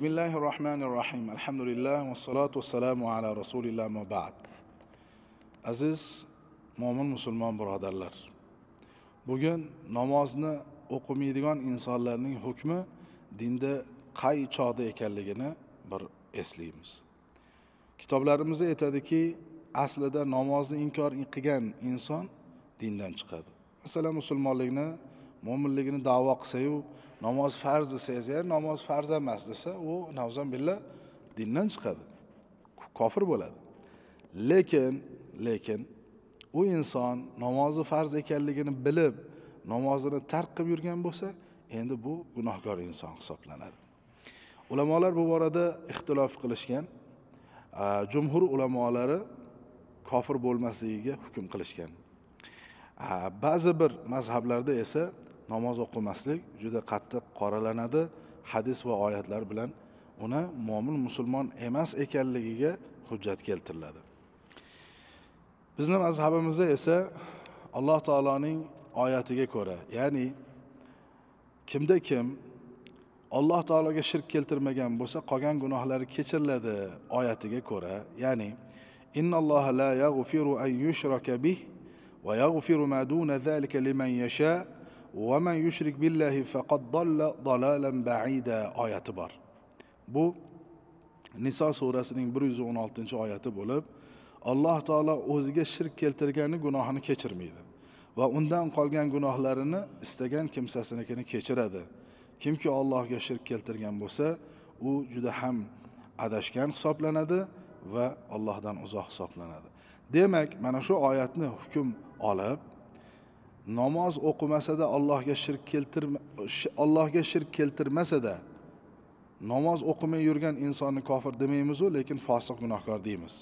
بسم الله الرحمن الرحيم الحمد لله والصلاة والسلام على رسول الله ما بعد aziz mo'min musulmon birodarlar bugun namozni o'qimaydigan insonlarning hukmi dinda qay chog'da ekanligini bir eslaymiz kitoblarimizda aytadiki aslida namozni inkor qilgan inson dindan chiqadi masalan musulmonlikni mo'minligini davo qilsayu namoz farz desangiz ham namoz farz emas desa u navzon billa dindan chiqadi kofir bo'ladi lekin lekin u inson namozi farz ekanligini bilib namozini tark qilib yurgan bo'lsa endi bu gunohkor inson hisoblanadi ulamolar bu borada ixtilof qilishgan jumhur ulamolari kofir bo'lmasligiga hukm qilishgan ba'zi bir mazhablarda esa namoz o'qimaslik juda qattiq qoralanadi hadis va oyatlar bilan uni mo'min musulmon emas ekanligiga hujjat keltiriladi bizni mazhabimizda esa alloh taoloning oyatiga ko'ra ya'ni kimda kim alloh taologa shirk keltirmagan bo'lsa qolgan gunohlari kechiriladi oyatiga ko'ra ya'ni innalloha la yag'firu an yushraka bih va yag'firu ma duna zalika liman yasha' vaman yushrik billahi faqat dalla dalalan baida oyati bor bu niso surasining bir yuz o'n oltinchi oyati bo'lib alloh taolo o'ziga shirk keltirganni gunohini kechirmaydi va undan qolgan gunohlarini istagan kimsasinikini kechiradi kimki allohga shirk keltirgan bo'lsa u juda ham adashgan hisoblanadi va allohdan uzoq hisoblanadi demak mana shu oyatni hukm olib namoz o'qimasada allohga shirk keltirma allohga shirk keltirmasada namoz o'qimay yurgan insonni kofir demaymizu lekin fosiq gunohkor deymiz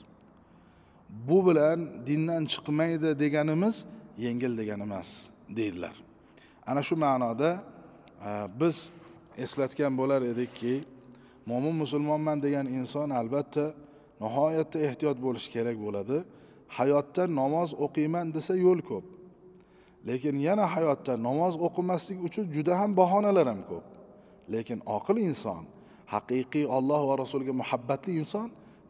bu bilan dindan chiqmaydi deganimiz yengil degani emas deydilar ana shu ma'noda e, biz eslatgan bo'lar edikki mo'min musulmonman degan inson albatta nihoyatda ehtiyot bo'lishi kerak bo'ladi hayotda namoz o'qiyman desa yo'l ko'p lekin yana hayotda namoz o'qimaslik uchun juda ham bahonalar ham ko'p lekin oqil inson haqiqiy olloh va rasulga muhabbatli inson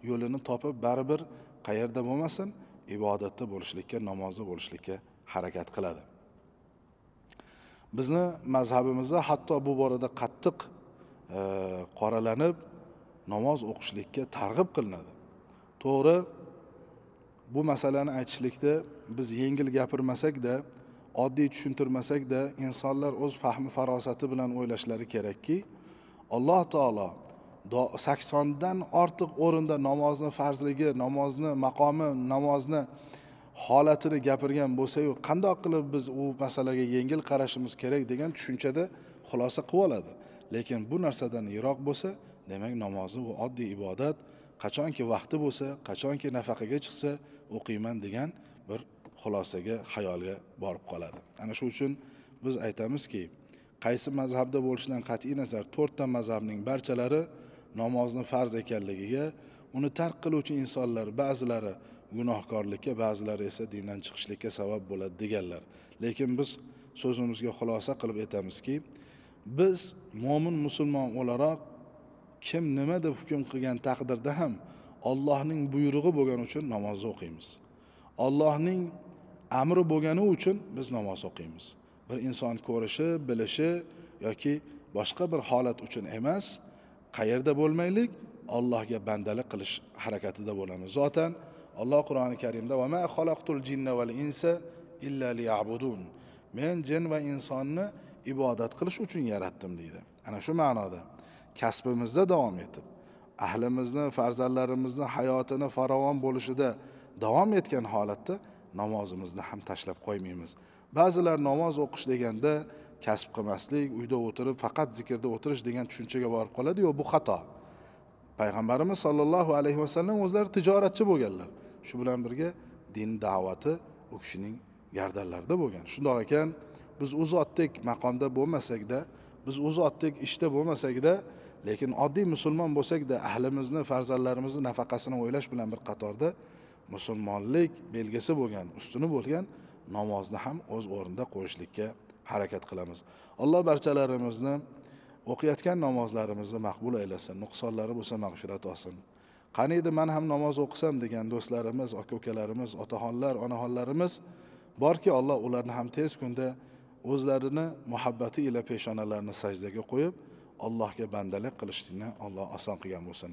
yo'lini topib baribir qayerda bo'lmasin ibodatda bo'lishlikka namozda bo'lishlikka harakat qiladi bizni mazhabimizda hatto bu borada qattiq e, qoralanib namoz o'qishlikka targ'ib qilinadi to'g'ri bu masalani aytishlikda biz yengil gapirmasakda oddiy tushuntirmasakda insonlar o'z fahmi farosati bilan o'ylashlari kerakki alloh taolo saksondan ortiq o'rinda namozni farzligi namozni maqomi namozni holatini gapirgan bo'lsayu qandoq qilib biz u masalaga yengil qarashimiz kerak degan tushunchada xulosa qilib oladi lekin bu narsadan yiroq bo'lsa demak namozni u oddiy ibodat qachonki vaqti bo'lsa qachonki nafaqaga chiqsa o'qiyman degan bir xulosaga xayolga borib qoladi ana shu uchun biz aytamizki qaysi mazhabda bo'lishidan qat'iy nazar to'rtta mazhabning barchalari namozni farz ekanligiga uni tark qiluvchi insonlar ba'zilari gunohkorlikka ba'zilari esa dindan chiqishlikka sabab bo'ladi deganlar lekin biz so'zimizga xulosa qilib aytamizki biz mo'min musulmon o'laroq kim nima deb hukm qilgan taqdirda ham ollohning buyrug'i bo'lgani uchun namozni o'qiymiz ollohning amri bo'lgani uchun biz namoz o'qiymiz bir inson ko'rishi bilishi yoki boshqa bir holat uchun emas qayerda bo'lmaylik allohga bandalik qilish harakatida bo'lamiz zotan alloh qur'oni karimda jinna val insa men jin va insonni ibodat qilish uchun yaratdim deydi ana shu ma'noda kasbimizda davom etib ahlimizni farzandlarimizni hayotini farovon bo'lishida davom etgan holatda namozimizni ham tashlab qo'ymaymiz ba'zilar namoz o'qish deganda kasb qilmaslik uyda o'tirib faqat zikrda o'tirish degan tushunchaga borib qoladiyu bu xato payg'ambarimiz sollallohu alayhi vasallam o'zlari tijoratchi bo'lganlar shu bilan birga din da'vati u kishining gardanlarida bo'lgan shundoq ekan biz u zotdek maqomda bo'lmasakda biz u zotdek ishda bo'lmasakda lekin oddiy musulmon bo'lsakda ahlimizni farzandlarimizni nafaqasini o'ylash bilan bir qatorda musulmonlik belgisi bo'lgan ustuni bo'lgan namozni ham o'z o'rnida qo'yishlikka harakat qilamiz alloh barchalarimizni o'qiyotgan namozlarimizni maqbul aylasin nuqsonlari bo'lsa mag'firat olsin qani edi man ham namoz o'qisam degan do'stlarimiz aka ukalarimiz otaxonlar onaxonlarimiz borki alloh ularni ham tez kunda o'zlarini muhabbati ila peshonalarini sajdaga qo'yib allohga bandalik qilishlikni alloh oson qilgan bo'lsin